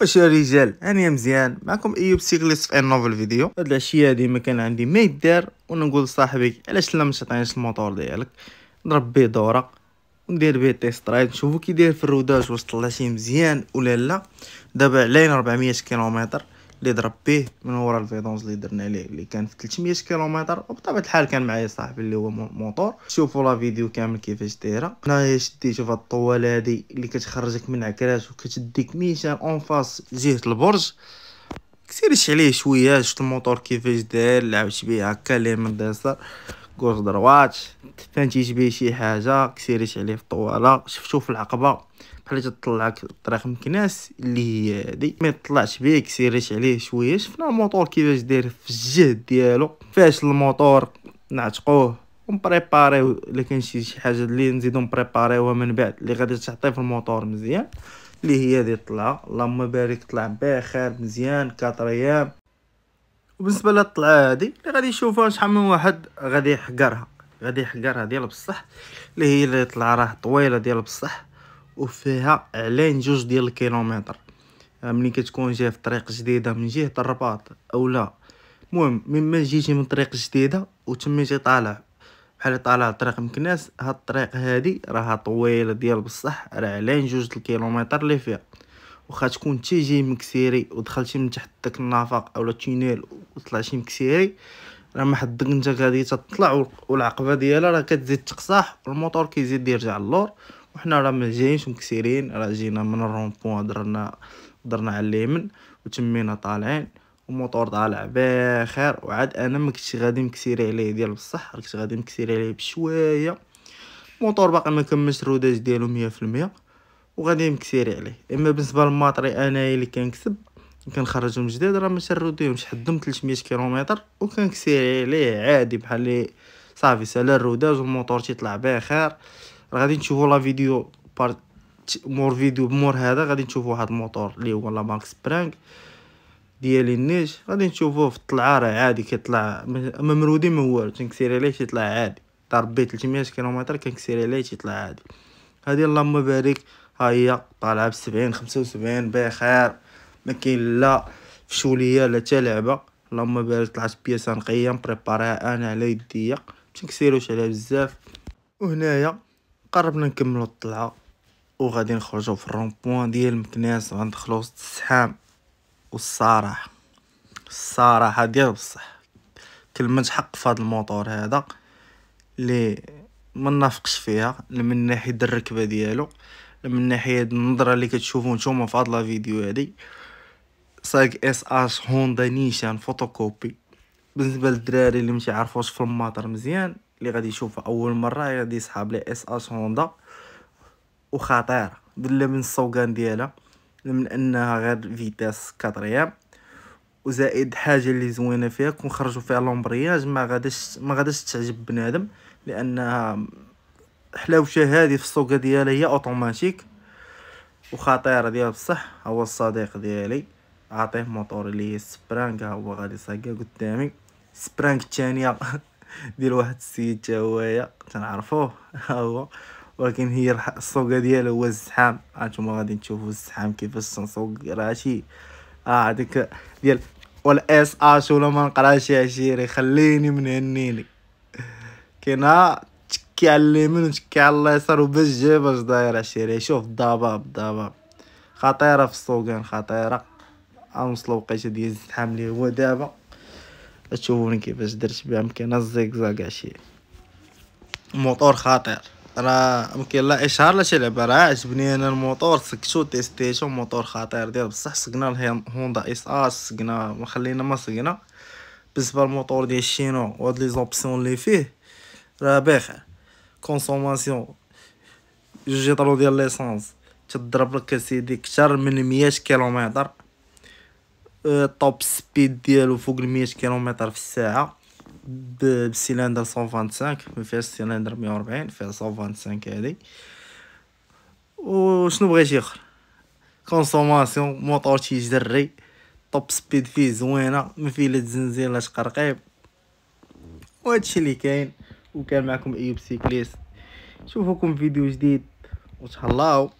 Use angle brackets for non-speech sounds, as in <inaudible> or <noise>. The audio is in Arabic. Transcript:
واش رجال انا مزيان معكم ايوب سيغليس في نوفل فيديو هاد العشيه هادي ما كان عندي ما يدار ونقول لصاحبي علاش لا ما تعطينيش الموطور ديالك نضرب بيه دوره وندير بيه تيست رايد نشوفو كي داير في الروداج واش طلع شي مزيان ولا لا دابا علينا 400 كيلومتر اللي ضرب به من ورا الفيدونز اللي درنا ليه اللي كان في 300 كيلومتر وبطبيعه الحال كان معايا صاحبي اللي هو موطور شوفوا لا فيديو كامل كيفاش دايره هنايا شدي شوف هاد الطوال هادي اللي كتخرجك من عكراس وكتديك ميشان اون فاس جهه البرج كثيرش عليه شويه شفت الموتور كيفاش داير لعبت بيه هكا لي من ديسر كورس دروات فانتيت به شي حاجه كسيريش عليه في الطواله شفتو في العقبه بحال تطلعك الطريق مكناس اللي هي هادي ما طلعش بيه كسيريش عليه شويه شفنا الموطور كيفاش داير في الجهد ديالو فاش الموطور نعتقوه ونبريباريو الا كان شي حاجه اللي نزيدو نبريباريوها من بعد اللي غادي تعطي في الموطور مزيان اللي هي هادي الطلعه اللهم بارك طلع بخير مزيان 4 ايام وبالنسبه للطلعه هذه اللي غادي يشوفها شحال من واحد غادي يحقرها غادي يحقرها ديال بصح اللي هي اللي طلع راه طويله ديال بصح وفيها علين جوج ديال الكيلومتر آه، ملي كتكون جاي في طريق جديده من جهه الرباط أو لا المهم مما جيتي من طريق جديده جي طالع بحال طالع طريق مكناس هاد الطريق هادي راها طويله ديال بصح راه علين جوج الكيلومتر اللي فيها وخا تكون تيجي مكسيري ودخلتي من تحت داك النفق اولا تينيل وطلع شي مكسيري راه ما حد الدقنجه غادي تطلع والعقبه ديالها راه كتزيد تقصاح والموتور كيزيد يرجع اللور وحنا راه ما جايينش مكسيرين راه جينا من الرونبوان درنا درنا على اليمن وتمينا طالعين الموتور طالع بخير وعاد انا ما كنتش غادي مكسيري عليه ديال بصح كنت غادي مكسيري عليه بشويه الموتور باقي ما كملش الروداج ديالو 100% وغادي مكسيري عليه اما بالنسبه للماطري انايا اللي كنكسب كنخرجهم جداد راه ما تنروديهمش حدهم 300 كيلومتر وكنكسير عليه عادي بحال لي صافي سالا الروداج والموطور تيطلع بخير راه غادي نشوفوا لا فيديو بار مور فيديو مور هذا غادي نشوفوا واحد الموطور اللي هو لا ماكس برانك ديال النيش غادي نشوفوه في الطلعه راه عادي كيطلع ما مرودي ما والو تنكسير عليه تيطلع عادي تربي 300 كيلومتر كنكسير عليه تيطلع عادي هذه اللهم بارك ها هي طالعه ب 70 75 بخير ما كاين لا فشوليه لا حتى لعبه اللهم بارك طلعت بياسه نقيه مبريباريها انا على يديا متنكسروش عليها بزاف وهنايا قربنا نكملو الطلعه وغادي نخرجو في الرونبوان ديال مكناس غندخلو وسط السحام والصراحه الصراحه ديال بصح كلمه حق في هذا الموطور هذا لي ما نافقش فيها من ناحيه الركبه ديالو من ناحيه النظره اللي كتشوفو نتوما في هاد الفيديو هذه ساك اس اش هوندا نيشان فوتوكوبي بالنسبه للدراري اللي مش يعرفوش في الماطر مزيان اللي غادي يشوفها اول مره غادي يسحب لي اس اش هوندا وخطيره دله من السوقان ديالها من انها غير فيتاس كاتريام وزائد حاجه اللي زوينه فيها كون خرجوا فيها لومبرياج ما غاداش ما غاداش تعجب بنادم لانها حلاوشه هذه في السوق ديالها هي اوتوماتيك وخطيره ديال بصح هو الصديق ديالي عطيه موتور اللي هي سبرانك هو غادي صاقع قدامي سبرانك تانية <laughs> ديال واحد السيد حتى هويا تنعرفوه هو ولكن هي السوقه ديالو هو الزحام هانتوما غادي تشوفوا الزحام كيفاش تنسوق راه شي اه هاديك ديال ولا اس اش ولا ما نقراش يا شيري خليني من هنيني كاينه تكي على اليمين وتكي على اليسار وباش جاي باش داير عشيري شوف الضباب الضباب خطيره في السوقان يعني خطيره غنوصلو وقيته ديال الزحام لي هو دابا تشوفوني كيفاش درت بها مكينة الزيكزاك هادشي موطور خطير راه مكاين لا اشهار لا شي لعبه راه عجبني انا الموطور سكتو تيستيشو موطور خطير ديال بصح سقنا الهوندا اس اس سقنا ما خلينا ما سقنا بالنسبه للموطور ديال الشينو وهاد لي زوبسيون لي فيه راه بخير كونسوماسيون جوج طرو ديال ليسانس تضرب لك سيدي كثر من 100 كيلومتر الطوب سبيد ديالو فوق 100 كيلومتر في الساعه بسيلندر 125 ما فيهاش سيلندر 140 فيها 125 و وشنو بغيتي اخر كونسوماسيون موطور تيجري طوب سبيد فيه زوينه ما فيه لا تزنزين لا تقرقيب وهادشي اللي كاين وكان معكم ايوب سيكليست في فيديو جديد وتهلاو